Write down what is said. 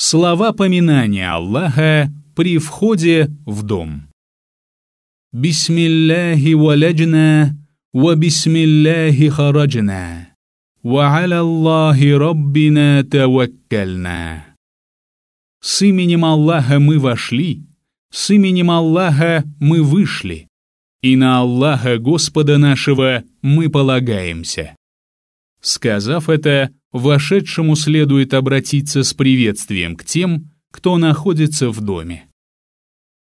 Слова поминания Аллаха при входе в дом. Бисмилляхи валяджна, ва бисмилляхи хараджна, ва аля раббина таваккальна. С именем Аллаха мы вошли, с именем Аллаха мы вышли, и на Аллаха Господа нашего мы полагаемся. Сказав это, Вошедшему следует обратиться с приветствием к тем, кто находится в доме.